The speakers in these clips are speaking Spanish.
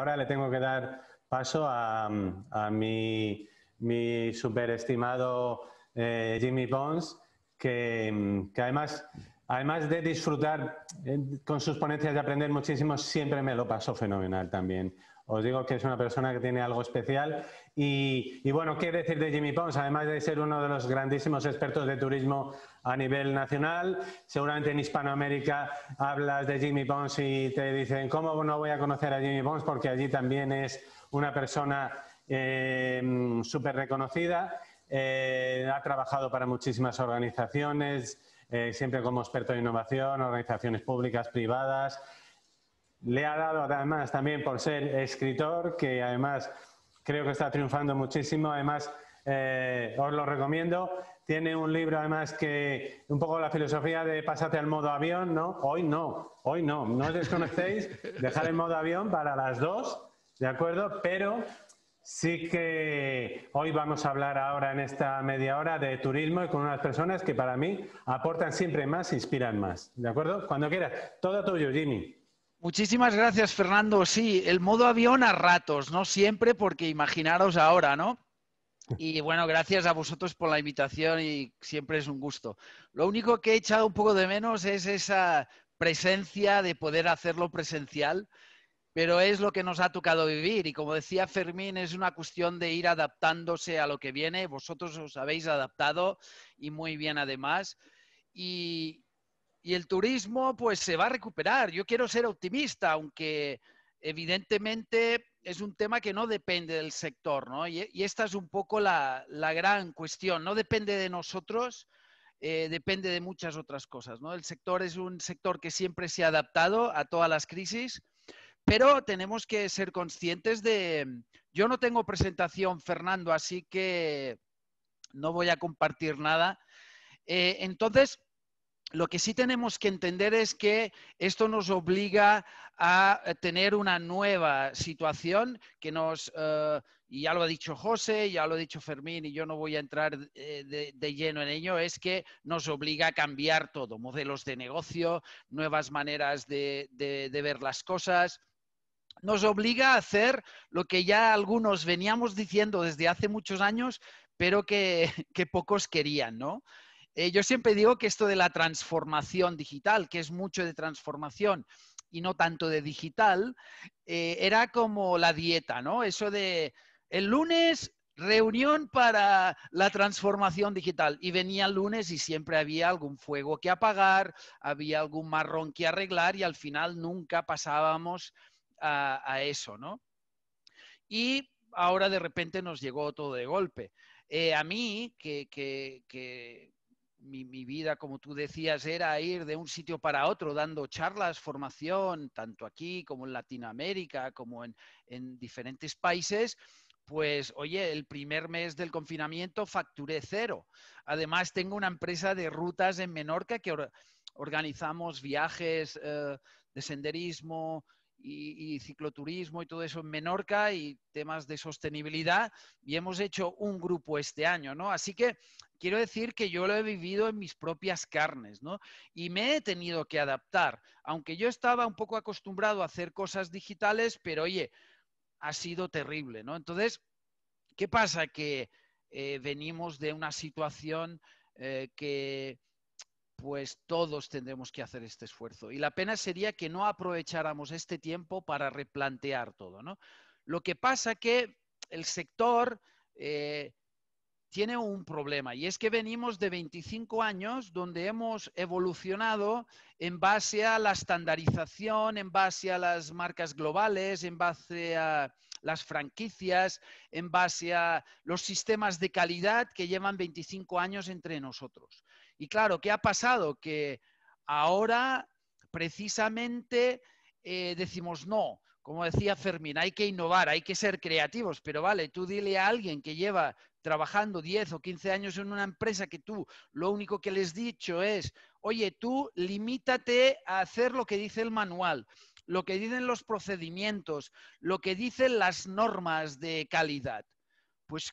Ahora le tengo que dar paso a, mm, mi, superestimado eh, Jimmy Bones mm, que, además, además de disfrutar eh, con sus ponencias y aprender muchísimo, siempre me lo pasó fenomenal también. Os digo que es una persona que tiene algo especial. Y, bueno, ¿qué decir de Jimmy Pons? Además de ser uno de los grandísimos expertos de turismo a nivel nacional, seguramente en Hispanoamérica hablas de Jimmy Pons y te dicen, ¿cómo no voy a conocer a Jimmy Pons? Porque allí también es una persona eh, súper reconocida. Eh, ha trabajado para muchísimas organizaciones, eh, siempre como experto de innovación, organizaciones públicas, privadas. Le ha dado además también por ser escritor, que además creo que está triunfando muchísimo. Además, eh, os lo recomiendo. Tiene un libro además que un poco la filosofía de pásate al modo avión, ¿no? Hoy no, hoy no, no os desconectéis, dejar el modo avión para las dos, ¿de acuerdo? Pero sí que hoy vamos a hablar ahora en esta media hora de turismo y con unas personas que para mí aportan siempre más e inspiran más, ¿de acuerdo? Cuando quieras, todo tuyo, Jimmy. Muchísimas gracias, Fernando. Sí, el modo avión a ratos, no siempre, porque imaginaros ahora, ¿no? Y bueno, gracias a vosotros por la invitación y siempre es un gusto. Lo único que he echado un poco de menos es esa presencia de poder hacerlo presencial, pero es lo que nos ha tocado vivir. Y como decía Fermín, es una cuestión de ir adaptándose a lo que viene. Vosotros os habéis adaptado y muy bien además. Y, y el turismo pues se va a recuperar. Yo quiero ser optimista, aunque evidentemente es un tema que no depende del sector, ¿no? Y, esta es un poco la, gran cuestión. No depende de nosotros, eh, depende de muchas otras cosas, ¿no? El sector es un sector que siempre se ha adaptado a todas las crisis, pero tenemos que ser conscientes de... Yo no tengo presentación, Fernando, así que no voy a compartir nada. Eh, entonces, lo que sí tenemos que entender es que esto nos obliga a eh, tener una nueva situación que nos, eh, y ya lo ha dicho José, ya lo ha dicho Fermín, y yo no voy a entrar eh, de, lleno en ello, es que nos obliga a cambiar todo, modelos de negocio, nuevas maneras de, ver las cosas nos obliga a hacer lo que ya algunos veníamos diciendo desde hace muchos años, pero que, que pocos querían, ¿no? Eh, yo siempre digo que esto de la transformación digital, que es mucho de transformación y no tanto de digital, eh, era como la dieta, ¿no? Eso de el lunes reunión para la transformación digital. Y venía el lunes y siempre había algún fuego que apagar, había algún marrón que arreglar y al final nunca pasábamos a, eso, ¿no? Y ahora de repente nos llegó todo de golpe. Eh, a mí, que, que mi, vida, como tú decías, era ir de un sitio para otro dando charlas, formación, tanto aquí como en Latinoamérica, como en, diferentes países, pues oye, el primer mes del confinamiento facturé cero. Además, tengo una empresa de rutas en Menorca que organizamos viajes eh, de senderismo, y, cicloturismo y todo eso en Menorca y temas de sostenibilidad y hemos hecho un grupo este año, ¿no? Así que quiero decir que yo lo he vivido en mis propias carnes, ¿no? Y me he tenido que adaptar, aunque yo estaba un poco acostumbrado a hacer cosas digitales, pero oye, ha sido terrible, ¿no? Entonces, ¿qué pasa? Que eh, venimos de una situación eh, que pues todos tendremos que hacer este esfuerzo. Y la pena sería que no aprovecháramos este tiempo para replantear todo, ¿no? Lo que pasa que el sector eh, tiene un problema y es que venimos de 25 años donde hemos evolucionado en base a la estandarización, en base a las marcas globales, en base a las franquicias, en base a los sistemas de calidad que llevan 25 años entre nosotros. Y claro, ¿qué ha pasado? Que ahora precisamente eh, decimos no, como decía Fermín, hay que innovar, hay que ser creativos, pero vale, tú dile a alguien que lleva trabajando 10 o 15 años en una empresa que tú lo único que les dicho es, oye, tú limítate a hacer lo que dice el manual, lo que dicen los procedimientos, lo que dicen las normas de calidad. Pues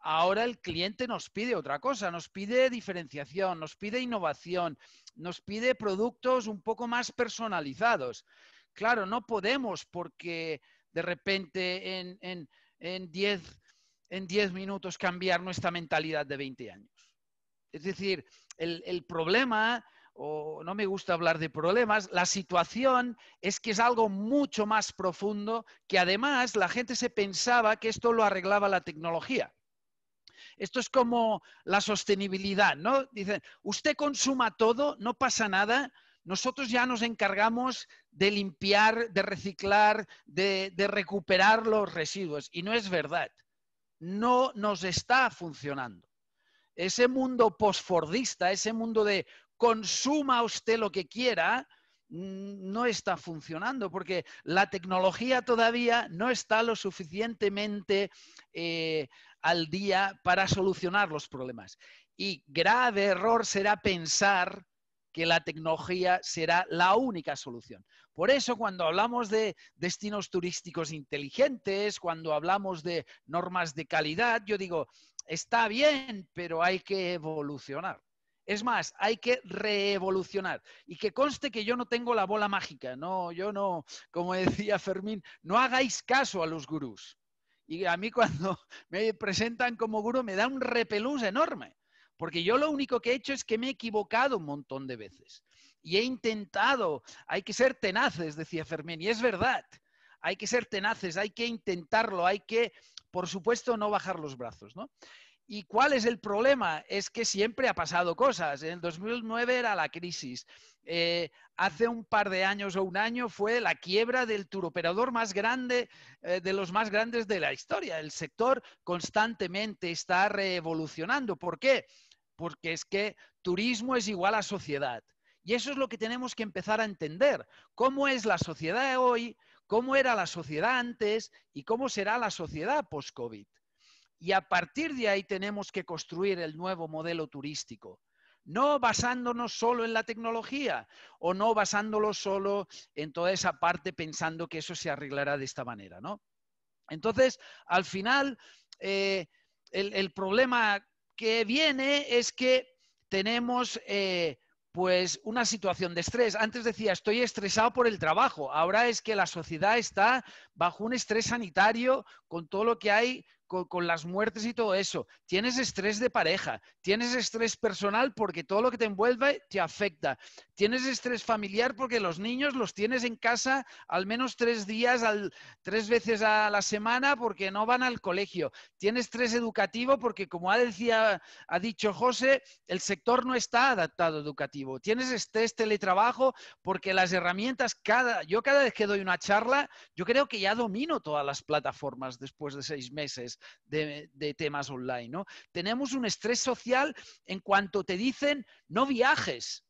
ahora el cliente nos pide otra cosa, nos pide diferenciación, nos pide innovación, nos pide productos un poco más personalizados. Claro, no podemos porque de repente en, en, en en 10 minutos cambiar nuestra mentalidad de 20 años. Es decir, el, problema, o no me gusta hablar de problemas, la situación es que es algo mucho más profundo que además la gente se pensaba que esto lo arreglaba la tecnología. Esto es como la sostenibilidad, ¿no? Dicen, usted consuma todo, no pasa nada, nosotros ya nos encargamos de limpiar, de reciclar, de recuperar los residuos. Y no es verdad no nos está funcionando. Ese mundo posfordista, ese mundo de consuma usted lo que quiera, mm, no está funcionando porque la tecnología todavía no está lo suficientemente eh, al día para solucionar los problemas. Y grave error será pensar que la tecnología será la única solución. Por eso cuando hablamos de destinos turísticos inteligentes, cuando hablamos de normas de calidad, yo digo, está bien, pero hay que evolucionar. Es más, hay que reevolucionar. Y que conste que yo no tengo la bola mágica. No, yo no, como decía Fermín, no hagáis caso a los gurús. Y a mí cuando me presentan como gurú me da un repelús enorme. Porque yo lo único que he hecho es que me he equivocado un montón de veces. Y he intentado, hay que ser tenaces, decía Fermín, y es verdad, hay que ser tenaces, hay que intentarlo, hay que, por supuesto, no bajar los brazos, ¿no? ¿Y cuál es el problema? Es que siempre ha pasado cosas. En el 2009 era la crisis. Eh, hace un par de años o un año fue la quiebra del turoperador más grande, eh, de los más grandes de la historia. El sector constantemente está revolucionando. ¿Por qué? porque es que turismo es igual a sociedad. Y eso es lo que tenemos que empezar a entender. ¿Cómo es la sociedad de hoy? ¿Cómo era la sociedad antes? ¿Y cómo será la sociedad post-COVID? Y a partir de ahí tenemos que construir el nuevo modelo turístico. No basándonos solo en la tecnología o no basándolo solo en toda esa parte pensando que eso se arreglará de esta manera, Entonces, al final, eh, el, problema que viene es que tenemos eh, pues una situación de estrés. Antes decía, estoy estresado por el trabajo. Ahora es que la sociedad está bajo un estrés sanitario con todo lo que hay con, las muertes y todo eso. Tienes estrés de pareja, tienes estrés personal porque todo lo que te envuelve te afecta. Tienes estrés familiar porque los niños los tienes en casa al menos tres días, al, tres veces a la semana porque no van al colegio. Tienes estrés educativo porque, como ha, decía, ha dicho José, el sector no está adaptado educativo. Tienes estrés teletrabajo porque las herramientas, cada, yo cada vez que doy una charla, yo creo que ya domino todas las plataformas después de seis meses de, temas online. ¿no? Tenemos un estrés social en cuanto te dicen no viajes,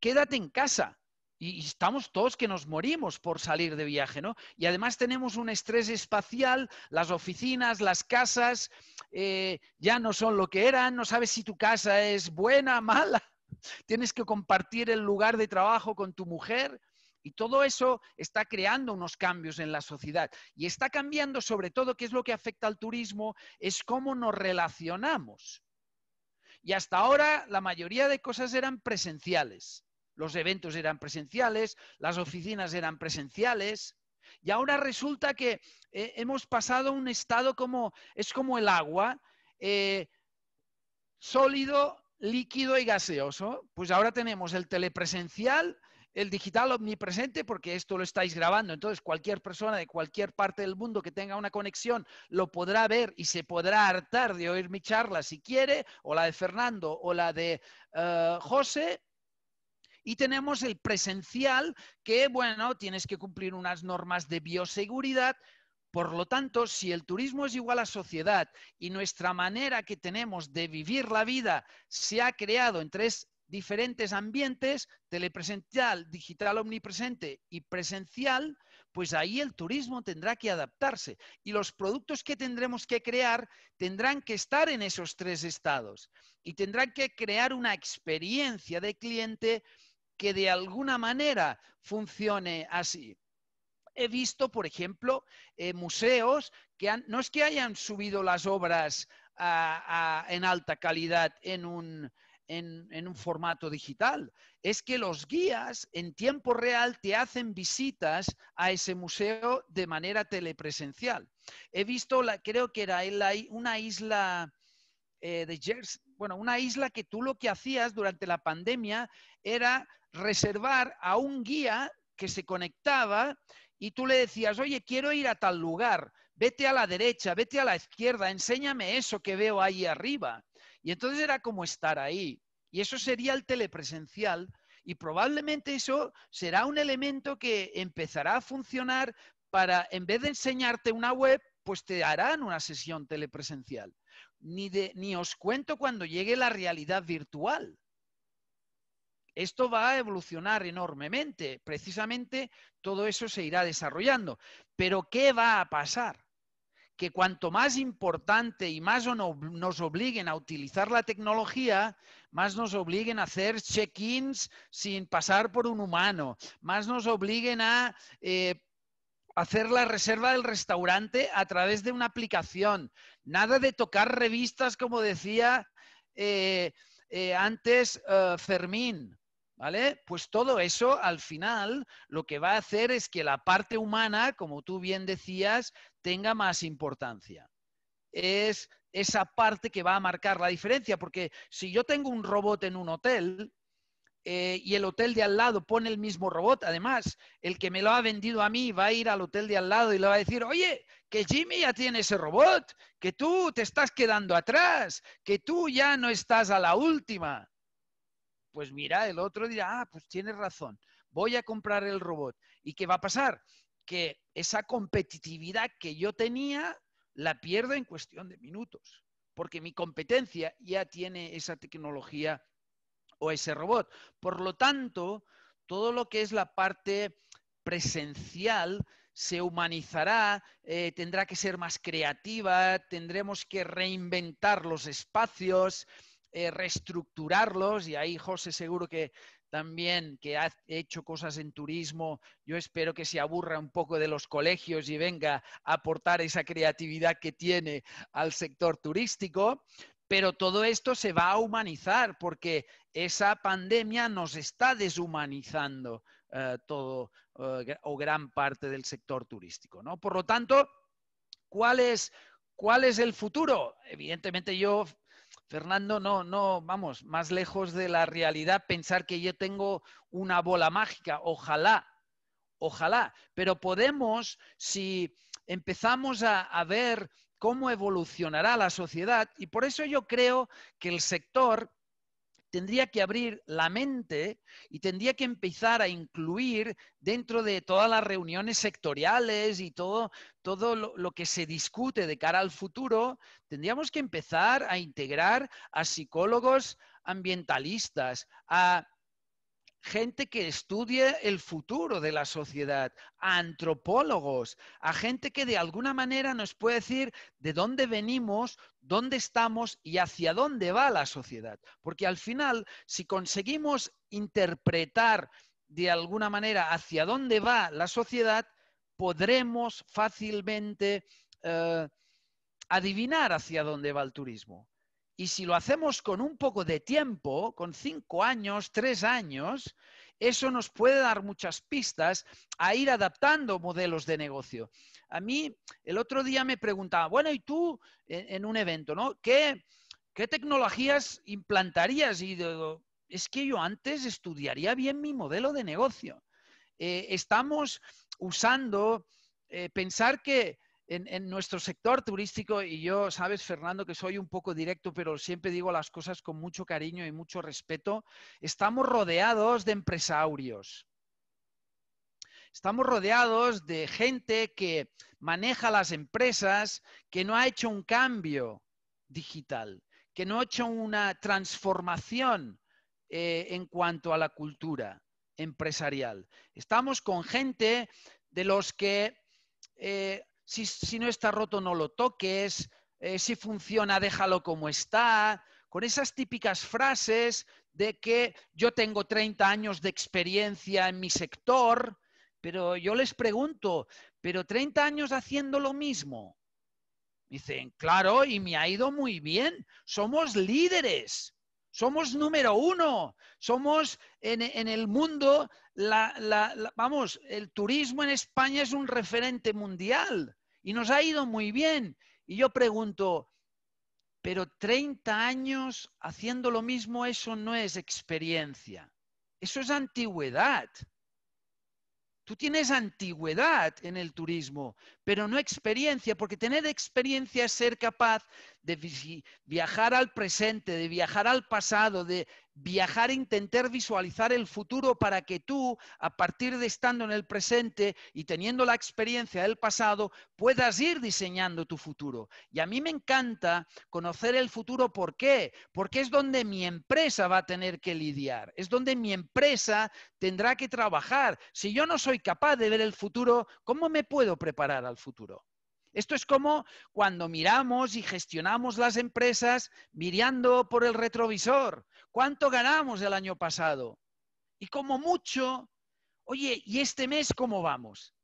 quédate en casa. Y estamos todos que nos morimos por salir de viaje, ¿no? Y además tenemos un estrés espacial, las oficinas, las casas eh, ya no son lo que eran, no sabes si tu casa es buena, mala, tienes que compartir el lugar de trabajo con tu mujer. Y todo eso está creando unos cambios en la sociedad. Y está cambiando sobre todo, qué es lo que afecta al turismo, es cómo nos relacionamos. Y hasta ahora la mayoría de cosas eran presenciales. Los eventos eran presenciales, las oficinas eran presenciales. Y ahora resulta que eh, hemos pasado un estado como, es como el agua, eh, sólido, líquido y gaseoso. Pues ahora tenemos el telepresencial, el digital omnipresente porque esto lo estáis grabando. Entonces, cualquier persona de cualquier parte del mundo que tenga una conexión lo podrá ver y se podrá hartar de oír mi charla si quiere, o la de Fernando o la de eh, José. Y tenemos el presencial que, bueno, tienes que cumplir unas normas de bioseguridad, por lo tanto, si el turismo es igual a sociedad y nuestra manera que tenemos de vivir la vida se ha creado en tres diferentes ambientes, telepresencial, digital omnipresente y presencial, pues ahí el turismo tendrá que adaptarse y los productos que tendremos que crear tendrán que estar en esos tres estados y tendrán que crear una experiencia de cliente que de alguna manera funcione así. He visto, por ejemplo, eh, museos que han, no es que hayan subido las obras en alta calidad en un, en, un formato digital, es que los guías en tiempo real te hacen visitas a ese museo de manera telepresencial. He visto, la, creo que era una isla eh, de Jersey, bueno, una isla que tú lo que hacías durante la pandemia era reservar a un guía que se conectaba y tú le decías, oye, quiero ir a tal lugar, vete a la derecha, vete a la izquierda, enséñame eso que veo ahí arriba. Y entonces era como estar ahí. Y eso sería el telepresencial. Y probablemente eso será un elemento que empezará a funcionar para, en vez de enseñarte una web, pues te harán una sesión telepresencial. Ni, ni os cuento cuando llegue la realidad virtual. Esto va a evolucionar enormemente. Precisamente todo eso se irá desarrollando. Pero ¿qué va a pasar? que cuanto más importante y más nos obliguen a utilizar la tecnología, más nos obliguen a hacer check-ins sin pasar por un humano, más nos obliguen a eh, hacer la reserva del restaurante a través de una aplicación. Nada de tocar revistas, como decía eh, eh, antes Fermín. Pues todo eso al final lo que va a hacer es que la parte humana, como tú bien decías, tenga más importancia. Es esa parte que va a marcar la diferencia, porque si yo tengo un robot en un hotel, eh, y el hotel de al lado pone el mismo robot, además, el que me lo ha vendido a mí va a ir al hotel de al lado y le va a decir, oye, que Jimmy ya tiene ese robot, que tú te estás quedando atrás, que tú ya no estás a la última pues mira, el otro dirá, ah, pues tienes razón, voy a comprar el robot. ¿Y qué va a pasar? Que esa competitividad que yo tenía la pierdo en cuestión de minutos, porque mi competencia ya tiene esa tecnología o ese robot. Por lo tanto, todo lo que es la parte presencial se humanizará, eh, tendrá que ser más creativa, tendremos que reinventar los espacios, eh, reestructurarlos y ahí José seguro que también que ha hecho cosas en turismo, yo espero que se aburra un poco de los colegios y venga a aportar esa creatividad que tiene al sector turístico, pero todo esto se va a humanizar porque esa pandemia nos está deshumanizando eh, todo eh, o gran parte del sector turístico, ¿no? Por lo tanto, ¿cuál es, ¿cuál es el futuro? Evidentemente yo Fernando, no, no, vamos, más lejos de la realidad pensar que yo tengo una bola mágica, ojalá, ojalá, pero podemos, si empezamos a, a ver cómo evolucionará la sociedad, y por eso yo creo que el sector tendría que abrir la mente y tendría que empezar a incluir dentro de todas las reuniones sectoriales y todo, todo lo, lo, que se discute de cara al futuro, tendríamos que empezar a integrar a psicólogos ambientalistas, a gente que estudie el futuro de la sociedad, a antropólogos, a gente que de alguna manera nos puede decir de dónde venimos, dónde estamos y hacia dónde va la sociedad. Porque al final, si conseguimos interpretar de alguna manera hacia dónde va la sociedad, podremos fácilmente eh, adivinar hacia dónde va el turismo. Y si lo hacemos con un poco de tiempo, con cinco años, tres años, eso nos puede dar muchas pistas a ir adaptando modelos de negocio. A mí, el otro día me preguntaba, bueno, ¿y tú en un evento, no? ¿Qué, tecnologías implantarías? Y digo, es que yo antes estudiaría bien mi modelo de negocio. Eh, estamos usando, eh, pensar que en, nuestro sector turístico, y yo, sabes, Fernando, que soy un poco directo, pero siempre digo las cosas con mucho cariño y mucho respeto, estamos rodeados de empresarios. Estamos rodeados de gente que maneja las empresas, que no ha hecho un cambio digital, que no ha hecho una transformación eh, en cuanto a la cultura empresarial. Estamos con gente de los que eh, si, no está roto no lo toques, eh, si funciona déjalo como está, con esas típicas frases de que yo tengo 30 años de experiencia en mi sector, pero yo les pregunto, ¿pero 30 años haciendo lo mismo? Dicen, claro, y me ha ido muy bien, somos líderes. Somos número uno, somos en, el mundo, vamos, el turismo en España es un referente mundial y nos ha ido muy bien. Y yo pregunto, pero 30 años haciendo lo mismo, eso no es experiencia, eso es antigüedad. Tú tienes antigüedad en el turismo, pero no experiencia, porque tener experiencia es ser capaz de viajar al presente, de viajar al pasado, de viajar, e intentar visualizar el futuro para que tú, a partir de estando en el presente y teniendo la experiencia del pasado, puedas ir diseñando tu futuro. Y a mí me encanta conocer el futuro, ¿por qué? Porque es donde mi empresa va a tener que lidiar, es donde mi empresa tendrá que trabajar. Si yo no soy capaz de ver el futuro, ¿cómo me puedo preparar al futuro? Esto es como cuando miramos y gestionamos las empresas mirando por el retrovisor. ¿Cuánto ganamos el año pasado? Y como mucho, oye, ¿y este mes cómo vamos?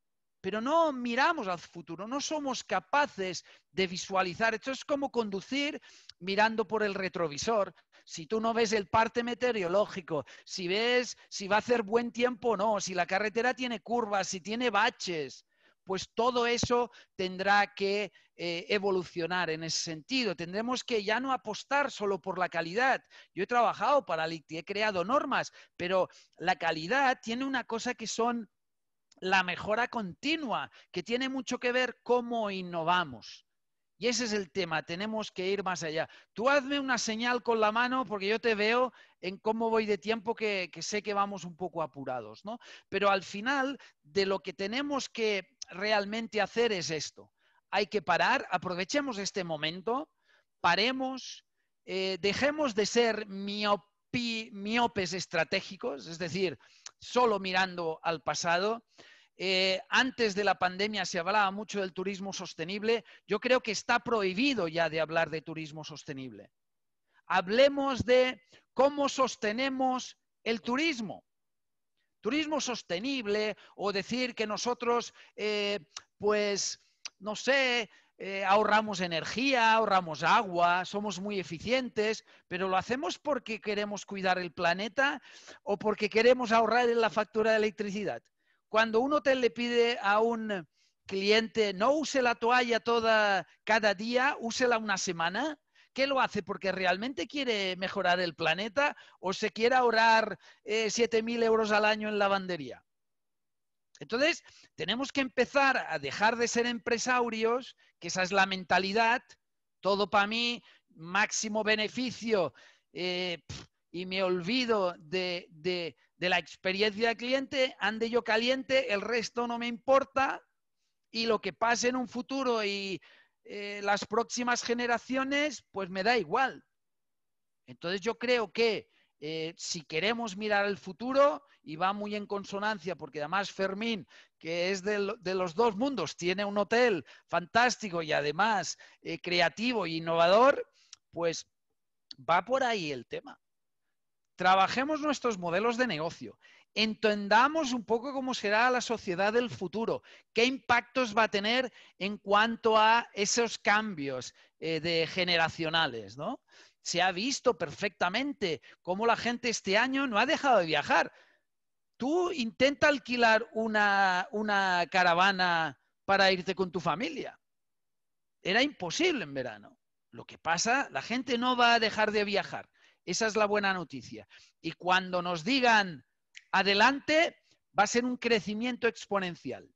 Pero no miramos al futuro, no somos capaces de visualizar. Esto es como conducir mirando por el retrovisor. Si tú no ves el parte meteorológico, si ves si va a hacer buen tiempo o no, si la carretera tiene curvas, si tiene baches, pues todo eso tendrá que eh, evolucionar en ese sentido. Tendremos que ya no apostar solo por la calidad. Yo he trabajado para LICTI, he creado normas, pero la calidad tiene una cosa que son la mejora continua, que tiene mucho que ver cómo innovamos. Y ese es el tema, tenemos que ir más allá. Tú hazme una señal con la mano porque yo te veo en cómo voy de tiempo que, sé que vamos un poco apurados, ¿no? Pero al final, de lo que tenemos que realmente hacer es esto. Hay que parar, aprovechemos este momento, paremos, eh, dejemos de ser miopes estratégicos, es decir, solo mirando al pasado eh, antes de la pandemia se hablaba mucho del turismo sostenible. Yo creo que está prohibido ya de hablar de turismo sostenible. Hablemos de cómo sostenemos el turismo. Turismo sostenible o decir que nosotros, eh, pues, no sé, eh, ahorramos energía, ahorramos agua, somos muy eficientes, pero lo hacemos porque queremos cuidar el planeta o porque queremos ahorrar en la factura de electricidad cuando un hotel le pide a un cliente no use la toalla toda cada día, úsela una semana, ¿Qué lo hace? ¿Porque realmente quiere mejorar el planeta o se quiere ahorrar 7.000 eh, euros al año en lavandería? Entonces, tenemos que empezar a dejar de ser empresarios, que esa es la mentalidad, todo para mí, máximo beneficio, eh, y me olvido de, de la experiencia del cliente, ande yo caliente, el resto no me importa y lo que pase en un futuro y eh, las próximas generaciones, pues me da igual. Entonces yo creo que eh, si queremos mirar el futuro, y va muy en consonancia, porque además Fermín, que es de, los dos mundos, tiene un hotel fantástico y además eh, creativo e innovador, pues va por ahí el tema trabajemos nuestros modelos de negocio, entendamos un poco cómo será la sociedad del futuro, qué impactos va a tener en cuanto a esos cambios eh, de generacionales, ¿no? Se ha visto perfectamente cómo la gente este año no ha dejado de viajar. Tú intenta alquilar una, una caravana para irte con tu familia. Era imposible en verano. Lo que pasa, la gente no va a dejar de viajar. Esa es la buena noticia. Y cuando nos digan adelante, va a ser un crecimiento exponencial.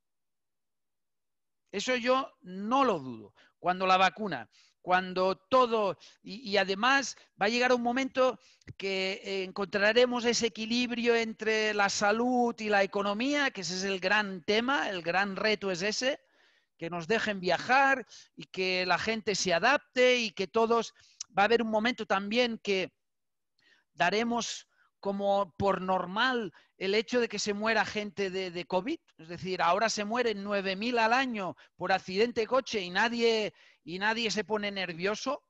Eso yo no lo dudo. Cuando la vacuna, cuando todo, y, además va a llegar un momento que encontraremos ese equilibrio entre la salud y la economía, que ese es el gran tema, el gran reto es ese, que nos dejen viajar y que la gente se adapte y que todos, va a haber un momento también que daremos como por normal el hecho de que se muera gente de, COVID. Es decir, ahora se mueren 9.000 al año por accidente de coche y nadie, y nadie se pone nervioso.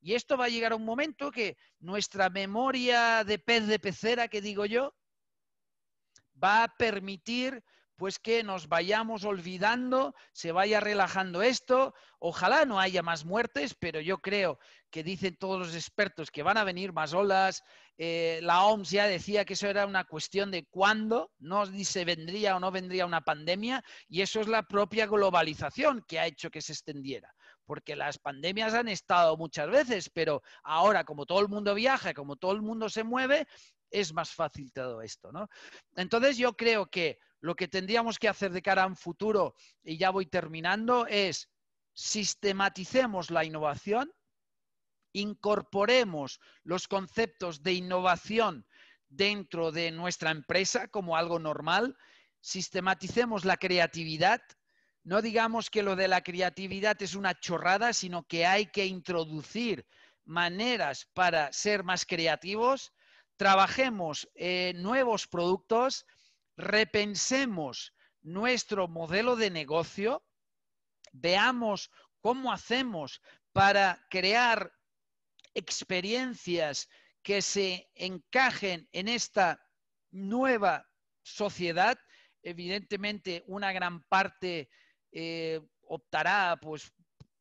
Y esto va a llegar a un momento que nuestra memoria de pez de pecera, que digo yo, va a permitir pues que nos vayamos olvidando, se vaya relajando esto. Ojalá no haya más muertes, pero yo creo que dicen todos los expertos que van a venir más olas. Eh, la OMS ya decía que eso era una cuestión de cuándo, no se vendría o no vendría una pandemia, y eso es la propia globalización que ha hecho que se extendiera porque las pandemias han estado muchas veces, pero ahora como todo el mundo viaja, como todo el mundo se mueve, es más fácil todo esto, ¿no? Entonces yo creo que lo que tendríamos que hacer de cara a un futuro, y ya voy terminando, es sistematicemos la innovación, incorporemos los conceptos de innovación dentro de nuestra empresa como algo normal, sistematicemos la creatividad, no digamos que lo de la creatividad es una chorrada, sino que hay que introducir maneras para ser más creativos trabajemos nuevos productos, repensemos nuestro modelo de negocio, veamos cómo hacemos para crear experiencias que se encajen en esta nueva sociedad. Evidentemente, una gran parte eh, optará pues,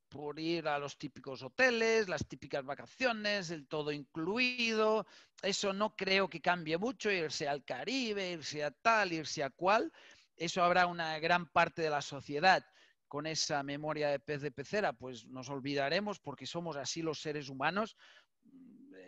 por ir a los típicos hoteles, las típicas vacaciones, el todo incluido. Eso no creo que cambie mucho, irse al Caribe, irse a tal, irse a cual. Eso habrá una gran parte de la sociedad con esa memoria de pez de pecera, pues nos olvidaremos porque somos así los seres humanos.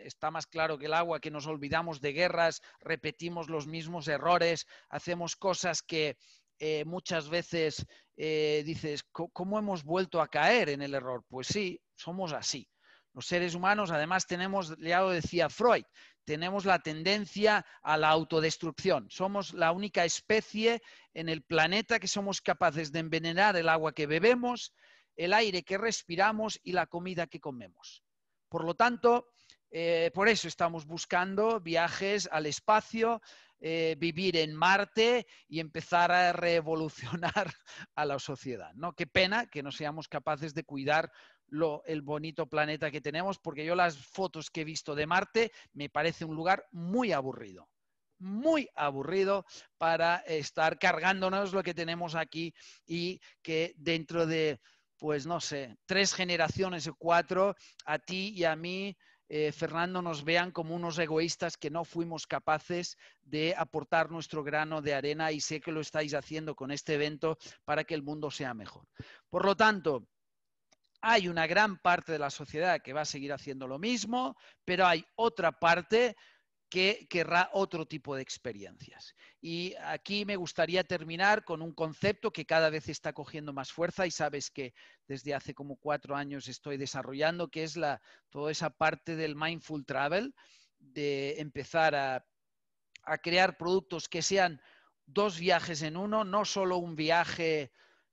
Está más claro que el agua que nos olvidamos de guerras, repetimos los mismos errores, hacemos cosas que eh, muchas veces eh, dices, ¿cómo hemos vuelto a caer en el error? Pues sí, somos así. Los seres humanos, además, tenemos, ya lo decía Freud, tenemos la tendencia a la autodestrucción. Somos la única especie en el planeta que somos capaces de envenenar el agua que bebemos, el aire que respiramos y la comida que comemos. Por lo tanto, eh, por eso estamos buscando viajes al espacio, eh, vivir en Marte y empezar a revolucionar a la sociedad. ¿no? Qué pena que no seamos capaces de cuidar lo, el bonito planeta que tenemos, porque yo las fotos que he visto de Marte me parece un lugar muy aburrido muy aburrido para estar cargándonos lo que tenemos aquí y que dentro de, pues no sé, tres generaciones o cuatro, a ti y a mí eh, Fernando, nos vean como unos egoístas que no fuimos capaces de aportar nuestro grano de arena y sé que lo estáis haciendo con este evento para que el mundo sea mejor. Por lo tanto, hay una gran parte de la sociedad que va a seguir haciendo lo mismo, pero hay otra parte que querrá otro tipo de experiencias. Y aquí me gustaría terminar con un concepto que cada vez está cogiendo más fuerza y sabes que desde hace como cuatro años estoy desarrollando, que es la, toda esa parte del mindful travel, de empezar a, crear productos que sean dos viajes en uno, no solo un viaje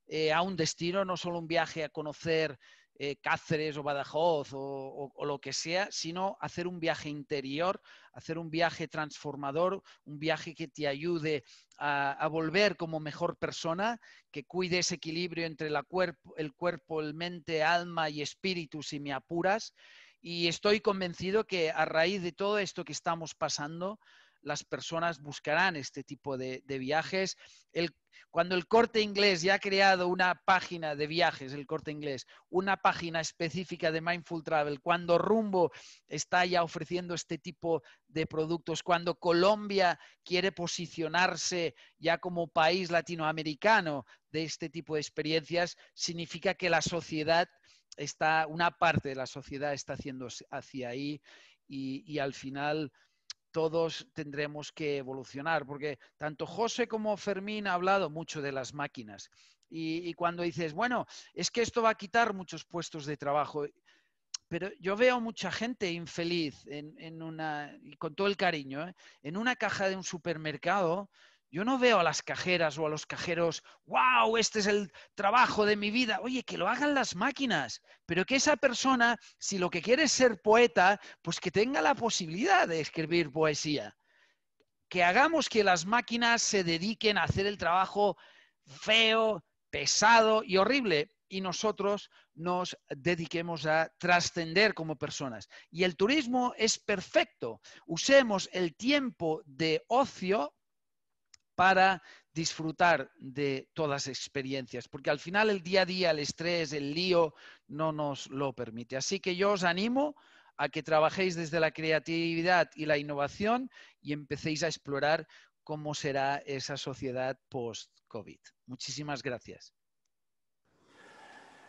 eh, a un destino, no solo un viaje a conocer eh, Cáceres o Badajoz o, lo que sea, sino hacer un viaje interior, hacer un viaje transformador, un viaje que te ayude a, volver como mejor persona, que cuide ese equilibrio entre el cuerpo, el mente, alma y espíritu, si me apuras. Y estoy convencido que a raíz de todo esto que estamos pasando, las personas buscarán este tipo de, viajes. cuando el corte inglés ya ha creado una página de viajes, el corte inglés, una página específica de Mindful Travel, cuando Rumbo está ya ofreciendo este tipo de productos, cuando Colombia quiere posicionarse ya como país latinoamericano de este tipo de experiencias, significa que la sociedad está, una parte de la sociedad está haciendo hacia ahí y al final todos tendremos que evolucionar, porque tanto José como Fermín ha hablado mucho de las máquinas. Y, cuando dices, bueno, es que esto va a quitar muchos puestos de trabajo, pero yo veo mucha gente infeliz con todo el cariño, ¿eh? en una caja de un supermercado yo no veo a las cajeras o a los cajeros, wow, este es el trabajo de mi vida. Oye, que lo hagan las máquinas, pero que esa persona, si lo que quiere es ser poeta, pues que tenga la posibilidad de escribir poesía. Que hagamos que las máquinas se dediquen a hacer el trabajo feo, pesado y horrible, y nosotros nos dediquemos a trascender como personas. Y el turismo es perfecto. Usemos el tiempo de ocio para disfrutar de todas las experiencias, porque al final el día a día, el estrés, el lío, no nos lo permite. Así que yo os animo a que trabajéis desde la creatividad y la innovación y empecéis a explorar cómo será esa sociedad post-COVID. Muchísimas gracias.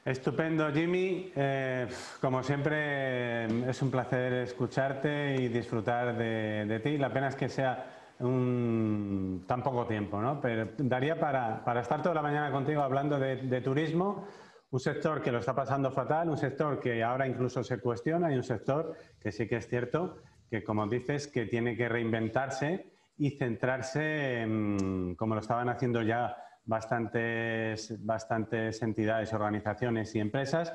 Estupendo, Jimmy. Eh, como siempre, es un placer escucharte y disfrutar de, de ti. La pena es que sea un, tan poco tiempo, ¿no? Pero daría para, estar toda la mañana contigo hablando de, turismo, un sector que lo está pasando fatal, un sector que ahora incluso se cuestiona y un sector que sí que es cierto que, como dices, que tiene que reinventarse y centrarse, como lo estaban haciendo ya bastantes, bastantes entidades, organizaciones y empresas,